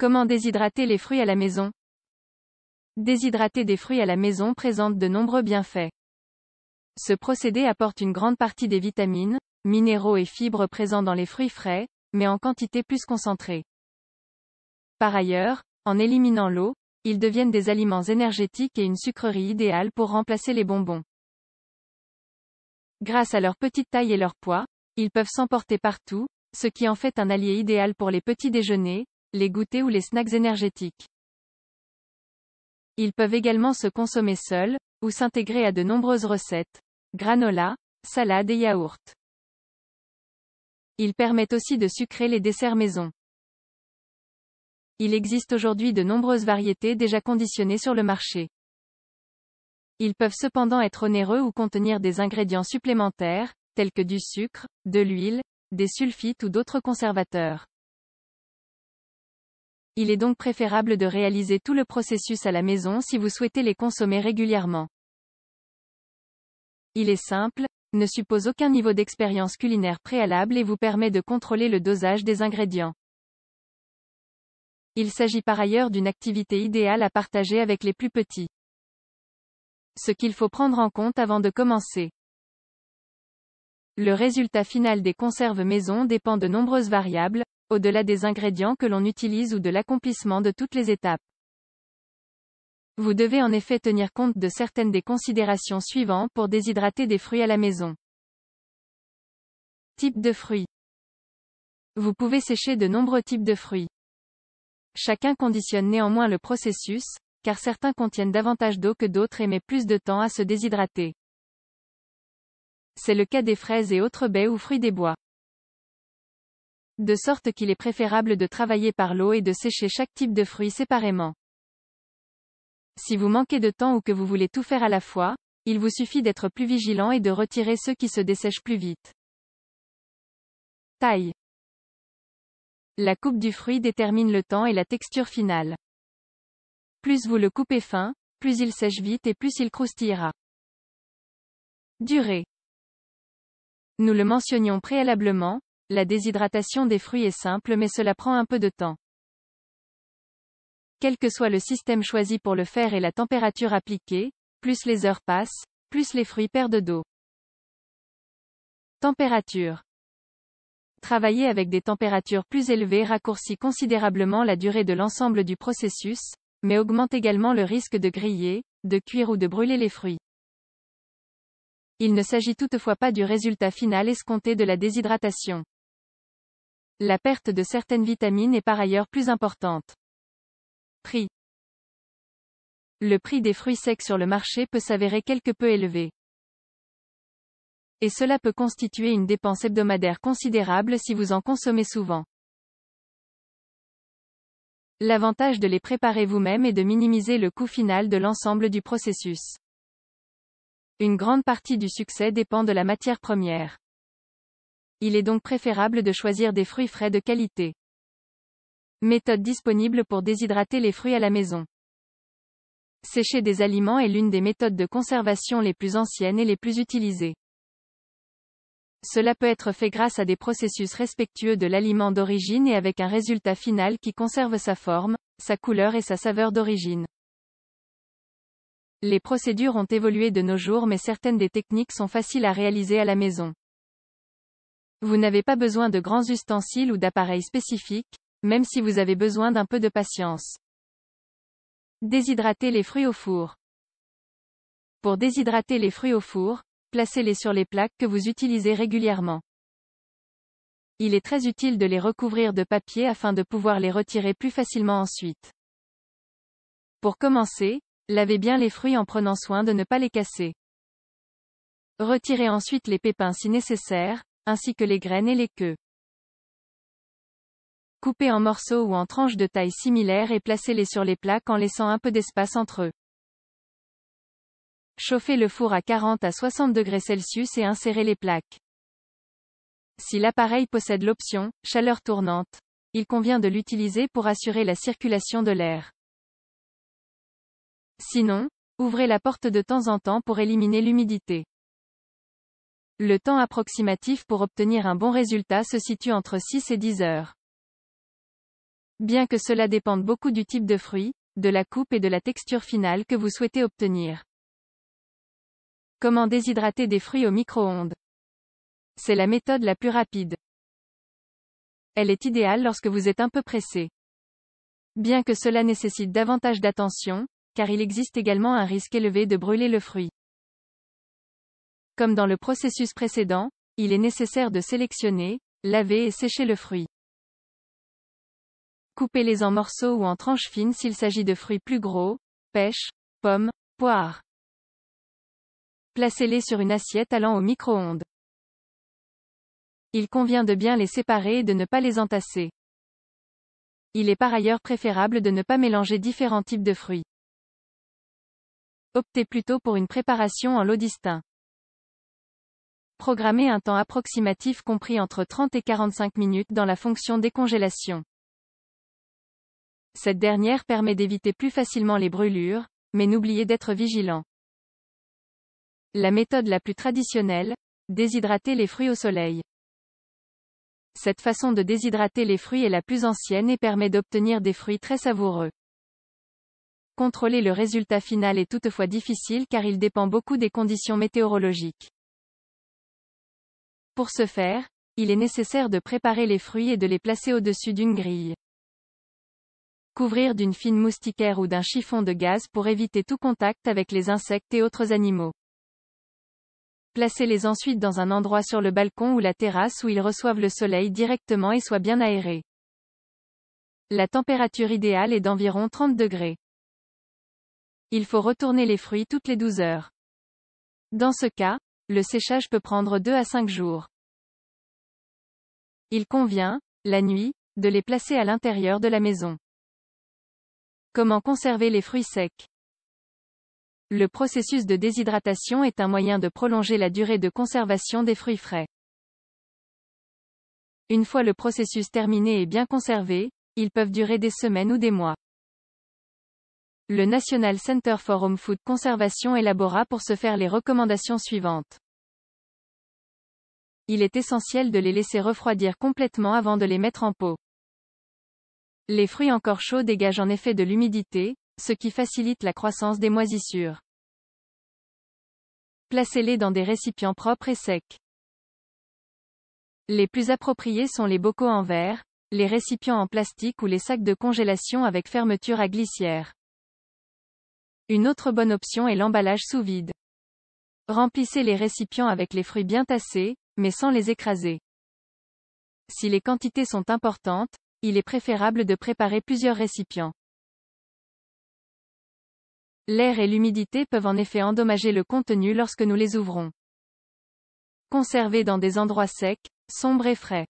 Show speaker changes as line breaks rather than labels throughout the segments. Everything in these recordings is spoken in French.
Comment déshydrater les fruits à la maison Déshydrater des fruits à la maison présente de nombreux bienfaits. Ce procédé apporte une grande partie des vitamines, minéraux et fibres présents dans les fruits frais, mais en quantité plus concentrée. Par ailleurs, en éliminant l'eau, ils deviennent des aliments énergétiques et une sucrerie idéale pour remplacer les bonbons. Grâce à leur petite taille et leur poids, ils peuvent s'emporter partout, ce qui en fait un allié idéal pour les petits déjeuners, les goûters ou les snacks énergétiques. Ils peuvent également se consommer seuls, ou s'intégrer à de nombreuses recettes, granola, salade et yaourts. Ils permettent aussi de sucrer les desserts maison. Il existe aujourd'hui de nombreuses variétés déjà conditionnées sur le marché. Ils peuvent cependant être onéreux ou contenir des ingrédients supplémentaires, tels que du sucre, de l'huile, des sulfites ou d'autres conservateurs. Il est donc préférable de réaliser tout le processus à la maison si vous souhaitez les consommer régulièrement. Il est simple, ne suppose aucun niveau d'expérience culinaire préalable et vous permet de contrôler le dosage des ingrédients. Il s'agit par ailleurs d'une activité idéale à partager avec les plus petits. Ce qu'il faut prendre en compte avant de commencer. Le résultat final des conserves maison dépend de nombreuses variables, au-delà des ingrédients que l'on utilise ou de l'accomplissement de toutes les étapes. Vous devez en effet tenir compte de certaines des considérations suivantes pour déshydrater des fruits à la maison. Type de fruits. Vous pouvez sécher de nombreux types de fruits. Chacun conditionne néanmoins le processus, car certains contiennent davantage d'eau que d'autres et met plus de temps à se déshydrater. C'est le cas des fraises et autres baies ou fruits des bois de sorte qu'il est préférable de travailler par l'eau et de sécher chaque type de fruit séparément. Si vous manquez de temps ou que vous voulez tout faire à la fois, il vous suffit d'être plus vigilant et de retirer ceux qui se dessèchent plus vite. Taille. La coupe du fruit détermine le temps et la texture finale. Plus vous le coupez fin, plus il sèche vite et plus il croustillera. Durée. Nous le mentionnions préalablement, la déshydratation des fruits est simple mais cela prend un peu de temps. Quel que soit le système choisi pour le faire et la température appliquée, plus les heures passent, plus les fruits perdent d'eau. Température. Travailler avec des températures plus élevées raccourcit considérablement la durée de l'ensemble du processus, mais augmente également le risque de griller, de cuire ou de brûler les fruits. Il ne s'agit toutefois pas du résultat final escompté de la déshydratation. La perte de certaines vitamines est par ailleurs plus importante. Prix. Le prix des fruits secs sur le marché peut s'avérer quelque peu élevé. Et cela peut constituer une dépense hebdomadaire considérable si vous en consommez souvent. L'avantage de les préparer vous-même est de minimiser le coût final de l'ensemble du processus. Une grande partie du succès dépend de la matière première. Il est donc préférable de choisir des fruits frais de qualité. Méthode disponible pour déshydrater les fruits à la maison. Sécher des aliments est l'une des méthodes de conservation les plus anciennes et les plus utilisées. Cela peut être fait grâce à des processus respectueux de l'aliment d'origine et avec un résultat final qui conserve sa forme, sa couleur et sa saveur d'origine. Les procédures ont évolué de nos jours mais certaines des techniques sont faciles à réaliser à la maison. Vous n'avez pas besoin de grands ustensiles ou d'appareils spécifiques, même si vous avez besoin d'un peu de patience. Déshydrater les fruits au four. Pour déshydrater les fruits au four, placez-les sur les plaques que vous utilisez régulièrement. Il est très utile de les recouvrir de papier afin de pouvoir les retirer plus facilement ensuite. Pour commencer, lavez bien les fruits en prenant soin de ne pas les casser. Retirez ensuite les pépins si nécessaire, ainsi que les graines et les queues. Coupez en morceaux ou en tranches de taille similaire et placez-les sur les plaques en laissant un peu d'espace entre eux. Chauffez le four à 40 à 60 degrés Celsius et insérez les plaques. Si l'appareil possède l'option chaleur tournante, il convient de l'utiliser pour assurer la circulation de l'air. Sinon, ouvrez la porte de temps en temps pour éliminer l'humidité. Le temps approximatif pour obtenir un bon résultat se situe entre 6 et 10 heures. Bien que cela dépende beaucoup du type de fruit, de la coupe et de la texture finale que vous souhaitez obtenir. Comment déshydrater des fruits au micro-ondes C'est la méthode la plus rapide. Elle est idéale lorsque vous êtes un peu pressé. Bien que cela nécessite davantage d'attention, car il existe également un risque élevé de brûler le fruit. Comme dans le processus précédent, il est nécessaire de sélectionner, laver et sécher le fruit. Coupez-les en morceaux ou en tranches fines s'il s'agit de fruits plus gros, pêches, pommes, poires. Placez-les sur une assiette allant au micro-ondes. Il convient de bien les séparer et de ne pas les entasser. Il est par ailleurs préférable de ne pas mélanger différents types de fruits. Optez plutôt pour une préparation en lot distinct programmer un temps approximatif compris entre 30 et 45 minutes dans la fonction décongélation. Cette dernière permet d'éviter plus facilement les brûlures, mais n'oubliez d'être vigilant. La méthode la plus traditionnelle, déshydrater les fruits au soleil. Cette façon de déshydrater les fruits est la plus ancienne et permet d'obtenir des fruits très savoureux. Contrôler le résultat final est toutefois difficile car il dépend beaucoup des conditions météorologiques. Pour ce faire, il est nécessaire de préparer les fruits et de les placer au-dessus d'une grille. Couvrir d'une fine moustiquaire ou d'un chiffon de gaz pour éviter tout contact avec les insectes et autres animaux. Placez-les ensuite dans un endroit sur le balcon ou la terrasse où ils reçoivent le soleil directement et soient bien aérés. La température idéale est d'environ 30 degrés. Il faut retourner les fruits toutes les 12 heures. Dans ce cas, le séchage peut prendre 2 à 5 jours. Il convient, la nuit, de les placer à l'intérieur de la maison. Comment conserver les fruits secs Le processus de déshydratation est un moyen de prolonger la durée de conservation des fruits frais. Une fois le processus terminé et bien conservé, ils peuvent durer des semaines ou des mois le National Center for Home Food Conservation élabora pour se faire les recommandations suivantes. Il est essentiel de les laisser refroidir complètement avant de les mettre en pot. Les fruits encore chauds dégagent en effet de l'humidité, ce qui facilite la croissance des moisissures. Placez-les dans des récipients propres et secs. Les plus appropriés sont les bocaux en verre, les récipients en plastique ou les sacs de congélation avec fermeture à glissière. Une autre bonne option est l'emballage sous vide. Remplissez les récipients avec les fruits bien tassés, mais sans les écraser. Si les quantités sont importantes, il est préférable de préparer plusieurs récipients. L'air et l'humidité peuvent en effet endommager le contenu lorsque nous les ouvrons. Conservez dans des endroits secs, sombres et frais.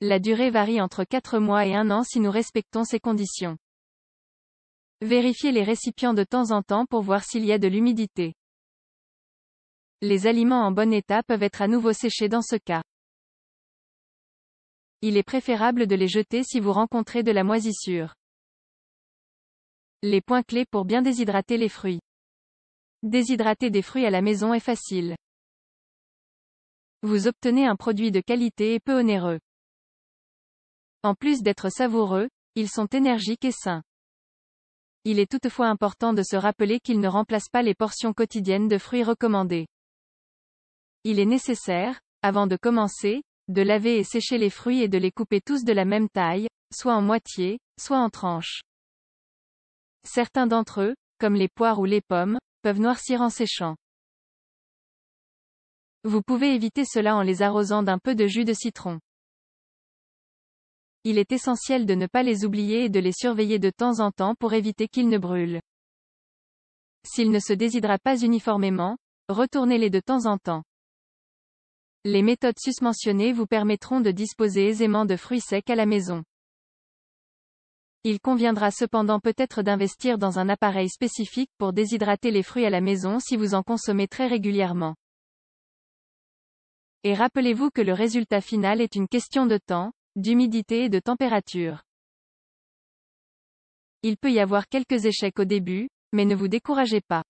La durée varie entre 4 mois et 1 an si nous respectons ces conditions. Vérifiez les récipients de temps en temps pour voir s'il y a de l'humidité. Les aliments en bon état peuvent être à nouveau séchés dans ce cas. Il est préférable de les jeter si vous rencontrez de la moisissure. Les points clés pour bien déshydrater les fruits. Déshydrater des fruits à la maison est facile. Vous obtenez un produit de qualité et peu onéreux. En plus d'être savoureux, ils sont énergiques et sains. Il est toutefois important de se rappeler qu'il ne remplace pas les portions quotidiennes de fruits recommandées. Il est nécessaire, avant de commencer, de laver et sécher les fruits et de les couper tous de la même taille, soit en moitié, soit en tranches. Certains d'entre eux, comme les poires ou les pommes, peuvent noircir en séchant. Vous pouvez éviter cela en les arrosant d'un peu de jus de citron il est essentiel de ne pas les oublier et de les surveiller de temps en temps pour éviter qu'ils ne brûlent. S'ils ne se déshydratent pas uniformément, retournez-les de temps en temps. Les méthodes susmentionnées vous permettront de disposer aisément de fruits secs à la maison. Il conviendra cependant peut-être d'investir dans un appareil spécifique pour déshydrater les fruits à la maison si vous en consommez très régulièrement. Et rappelez-vous que le résultat final est une question de temps, d'humidité et de température. Il peut y avoir quelques échecs au début, mais ne vous découragez pas.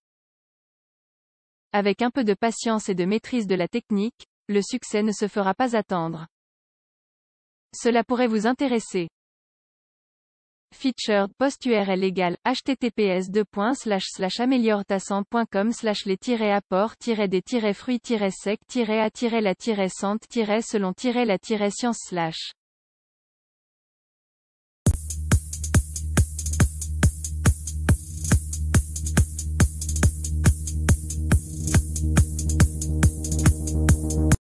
Avec un peu de patience et de maîtrise de la technique, le succès ne se fera pas attendre. Cela pourrait vous intéresser. Featured post URL égale https amélioretassant.com slash les apports des fruits sec a la sente selon la science slash